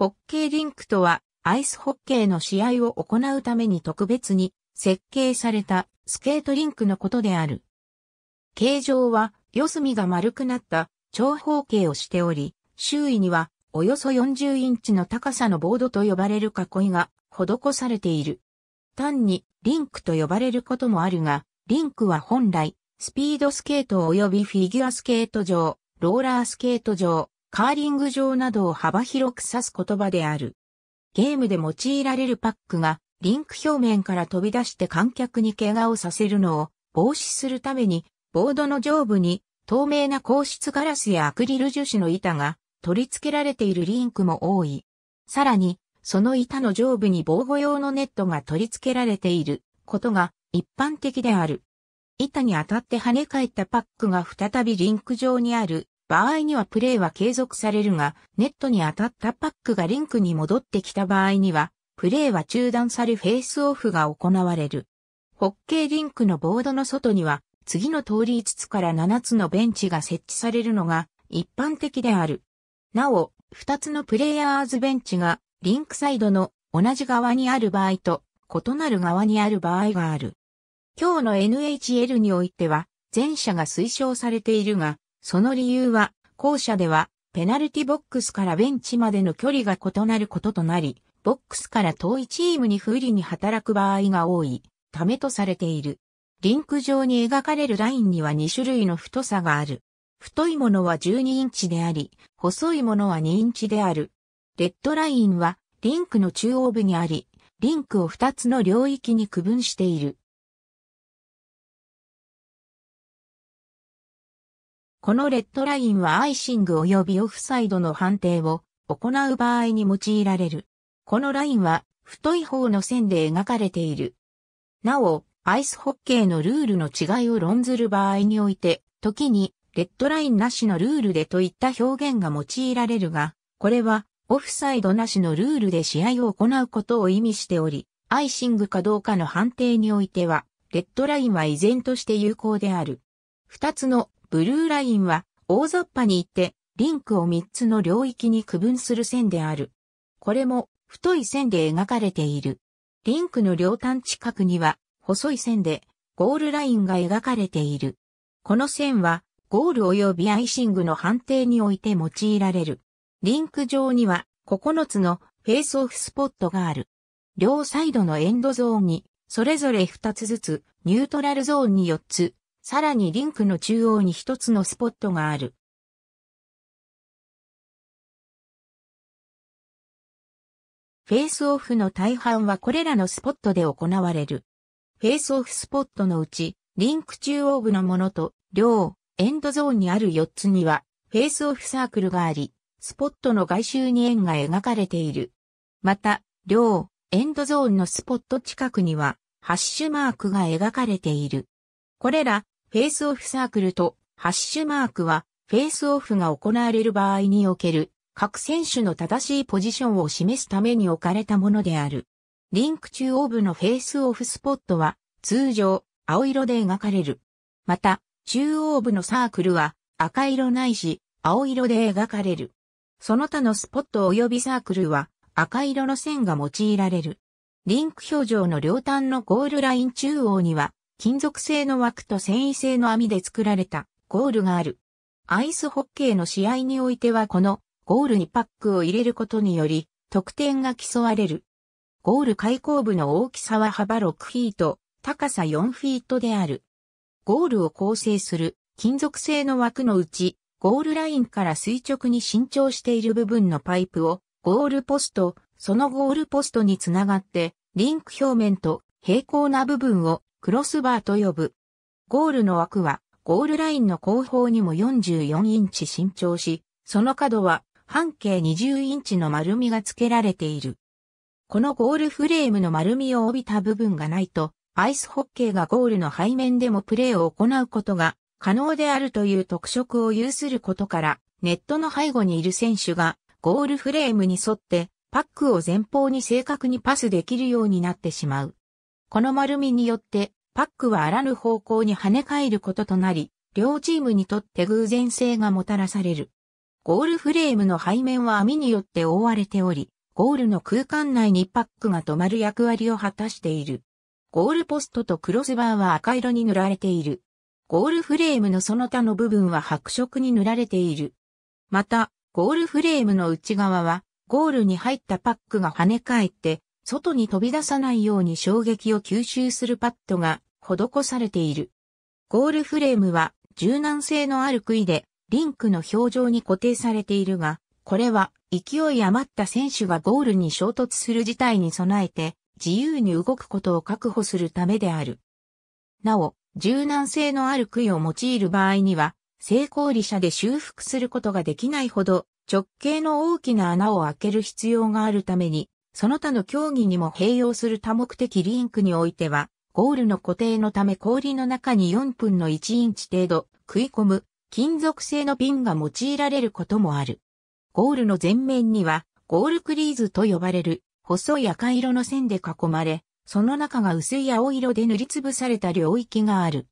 ホッケーリンクとは、アイスホッケーの試合を行うために特別に設計されたスケートリンクのことである。形状は四隅が丸くなった長方形をしており、周囲にはおよそ40インチの高さのボードと呼ばれる囲いが施されている。単にリンクと呼ばれることもあるが、リンクは本来スピードスケート及びフィギュアスケート場、ローラースケート場、カーリング場などを幅広く指す言葉である。ゲームで用いられるパックがリンク表面から飛び出して観客に怪我をさせるのを防止するためにボードの上部に透明な硬質ガラスやアクリル樹脂の板が取り付けられているリンクも多い。さらに、その板の上部に防護用のネットが取り付けられていることが一般的である。板に当たって跳ね返ったパックが再びリンク上にある場合にはプレイは継続されるが、ネットに当たったパックがリンクに戻ってきた場合には、プレーは中断されフェイスオフが行われる。ホッケーリンクのボードの外には、次の通り5つから7つのベンチが設置されるのが一般的である。なお、2つのプレイヤーズベンチがリンクサイドの同じ側にある場合と異なる側にある場合がある。今日の NHL においては前者が推奨されているが、その理由は、後者では、ペナルティボックスからベンチまでの距離が異なることとなり、ボックスから遠いチームに不利に働く場合が多い、ためとされている。リンク上に描かれるラインには2種類の太さがある。太いものは12インチであり、細いものは2インチである。レッドラインはリンクの中央部にあり、リンクを2つの領域に区分している。このレッドラインはアイシング及びオフサイドの判定を行う場合に用いられる。このラインは太い方の線で描かれている。なお、アイスホッケーのルールの違いを論ずる場合において、時にレッドラインなしのルールでといった表現が用いられるが、これはオフサイドなしのルールで試合を行うことを意味しており、アイシングかどうかの判定においては、レッドラインは依然として有効である。二つのブルーラインは大雑把に言ってリンクを3つの領域に区分する線である。これも太い線で描かれている。リンクの両端近くには細い線でゴールラインが描かれている。この線はゴール及びアイシングの判定において用いられる。リンク上には9つのフェイスオフスポットがある。両サイドのエンドゾーンにそれぞれ2つずつ、ニュートラルゾーンに4つ、さらにリンクの中央に一つのスポットがある。フェイスオフの大半はこれらのスポットで行われる。フェイスオフスポットのうち、リンク中央部のものと、両、エンドゾーンにある4つには、フェイスオフサークルがあり、スポットの外周に円が描かれている。また、両、エンドゾーンのスポット近くには、ハッシュマークが描かれている。これら、フェイスオフサークルとハッシュマークは、フェイスオフが行われる場合における、各選手の正しいポジションを示すために置かれたものである。リンク中央部のフェイスオフスポットは、通常、青色で描かれる。また、中央部のサークルは、赤色ないし、青色で描かれる。その他のスポット及びサークルは、赤色の線が用いられる。リンク表情の両端のゴールライン中央には、金属製の枠と繊維製の網で作られたゴールがある。アイスホッケーの試合においてはこのゴールにパックを入れることにより得点が競われる。ゴール開口部の大きさは幅6フィート、高さ4フィートである。ゴールを構成する金属製の枠のうち、ゴールラインから垂直に伸長している部分のパイプをゴールポスト、そのゴールポストにつながって、リンク表面と平行な部分をクロスバーと呼ぶ。ゴールの枠は、ゴールラインの後方にも44インチ伸長し、その角は半径20インチの丸みが付けられている。このゴールフレームの丸みを帯びた部分がないと、アイスホッケーがゴールの背面でもプレーを行うことが可能であるという特色を有することから、ネットの背後にいる選手がゴールフレームに沿ってパックを前方に正確にパスできるようになってしまう。この丸みによって、パックはあらぬ方向に跳ね返ることとなり、両チームにとって偶然性がもたらされる。ゴールフレームの背面は網によって覆われており、ゴールの空間内にパックが止まる役割を果たしている。ゴールポストとクロスバーは赤色に塗られている。ゴールフレームのその他の部分は白色に塗られている。また、ゴールフレームの内側は、ゴールに入ったパックが跳ね返って、外に飛び出さないように衝撃を吸収するパッドが施されている。ゴールフレームは柔軟性のある杭でリンクの表情に固定されているが、これは勢い余った選手がゴールに衝突する事態に備えて自由に動くことを確保するためである。なお、柔軟性のある杭を用いる場合には、成功利者で修復することができないほど直径の大きな穴を開ける必要があるために、その他の競技にも併用する多目的リンクにおいては、ゴールの固定のため氷の中に4分の1インチ程度食い込む金属製のピンが用いられることもある。ゴールの前面にはゴールクリーズと呼ばれる細い赤色の線で囲まれ、その中が薄い青色で塗りつぶされた領域がある。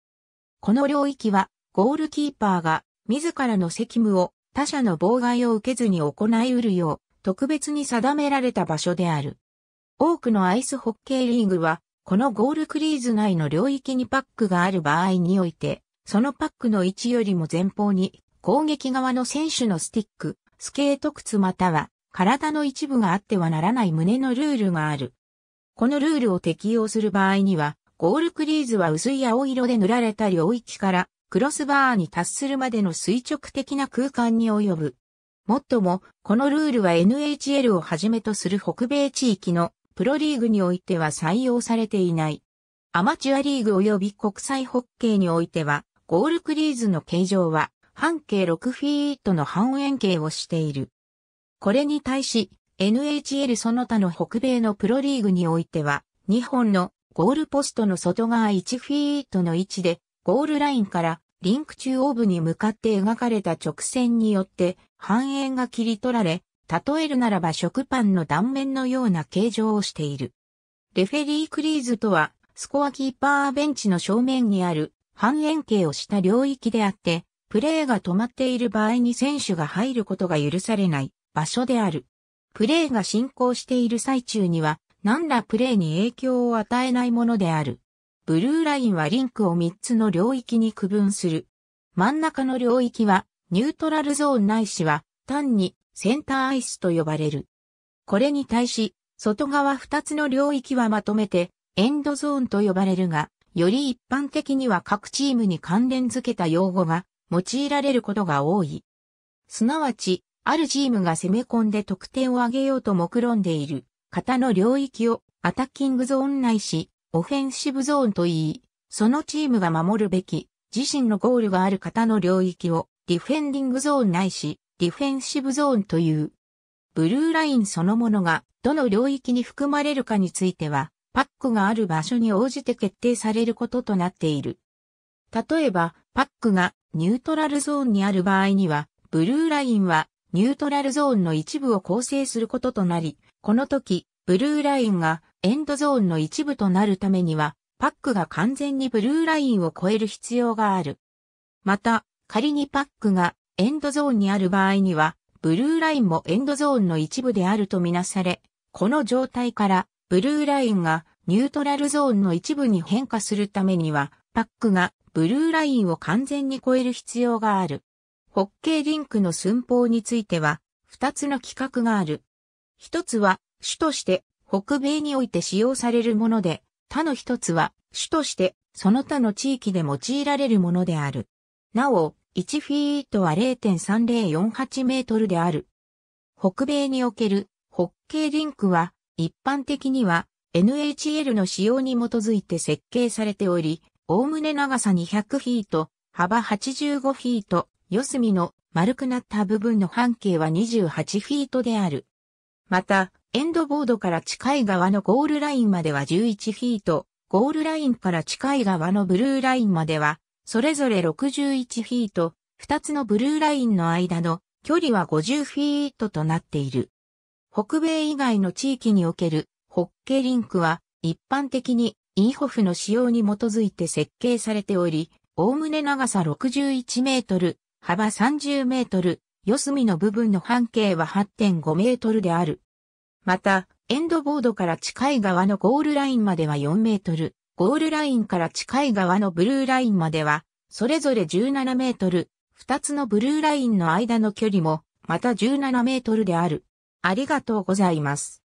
この領域はゴールキーパーが自らの責務を他者の妨害を受けずに行いうるよう特別に定められた場所である。多くのアイスホッケーリーグは、このゴールクリーズ内の領域にパックがある場合において、そのパックの位置よりも前方に、攻撃側の選手のスティック、スケート靴または、体の一部があってはならない胸のルールがある。このルールを適用する場合には、ゴールクリーズは薄い青色で塗られた領域から、クロスバーに達するまでの垂直的な空間に及ぶもっとも、このルールは NHL をはじめとする北米地域のプロリーグにおいては採用されていない。アマチュアリーグ及び国際ホッケーにおいては、ゴールクリーズの形状は半径6フィートの半円形をしている。これに対し、NHL その他の北米のプロリーグにおいては、2本のゴールポストの外側1フィートの位置で、ゴールラインからリンク中央部に向かって描かれた直線によって半円が切り取られ、例えるならば食パンの断面のような形状をしている。レフェリークリーズとは、スコアキーパーベンチの正面にある半円形をした領域であって、プレーが止まっている場合に選手が入ることが許されない場所である。プレーが進行している最中には、何らプレーに影響を与えないものである。ブルーラインはリンクを3つの領域に区分する。真ん中の領域は、ニュートラルゾーンないしは、単にセンターアイスと呼ばれる。これに対し、外側2つの領域はまとめて、エンドゾーンと呼ばれるが、より一般的には各チームに関連付けた用語が用いられることが多い。すなわち、あるチームが攻め込んで得点を上げようと目論んでいる方の領域をアタッキングゾーン内し、オフェンシブゾーンと言い、そのチームが守るべき、自身のゴールがある方の領域を、ディフェンディングゾーンないし、ディフェンシブゾーンという。ブルーラインそのものが、どの領域に含まれるかについては、パックがある場所に応じて決定されることとなっている。例えば、パックがニュートラルゾーンにある場合には、ブルーラインはニュートラルゾーンの一部を構成することとなり、この時、ブルーラインがエンドゾーンの一部となるためには、パックが完全にブルーラインを超える必要がある。また、仮にパックがエンドゾーンにある場合には、ブルーラインもエンドゾーンの一部であるとみなされ、この状態からブルーラインがニュートラルゾーンの一部に変化するためには、パックがブルーラインを完全に超える必要がある。ホッケーリンクの寸法については、二つの規格がある。一つは種として北米において使用されるもので、他の一つは種としてその他の地域で用いられるものである。なお、1フィートは0.3048メートルである。北米におけるホッケーリンクは一般的には NHL の仕様に基づいて設計されており、おおむね長さ200フィート、幅85フィート、四隅の丸くなった部分の半径は28フィートである。また、エンドボードから近い側のゴールラインまでは11フィート、ゴールラインから近い側のブルーラインまでは、それぞれ61フィート、2つのブルーラインの間の距離は50フィートとなっている。北米以外の地域におけるホッケリンクは一般的にイーホフの仕様に基づいて設計されており、おおむね長さ61メートル、幅30メートル、四隅の部分の半径は8.5メートルである。また、エンドボードから近い側のゴールラインまでは4メートル、ゴールラインから近い側のブルーラインまでは、それぞれ17メートル、2つのブルーラインの間の距離も、また17メートルである。ありがとうございます。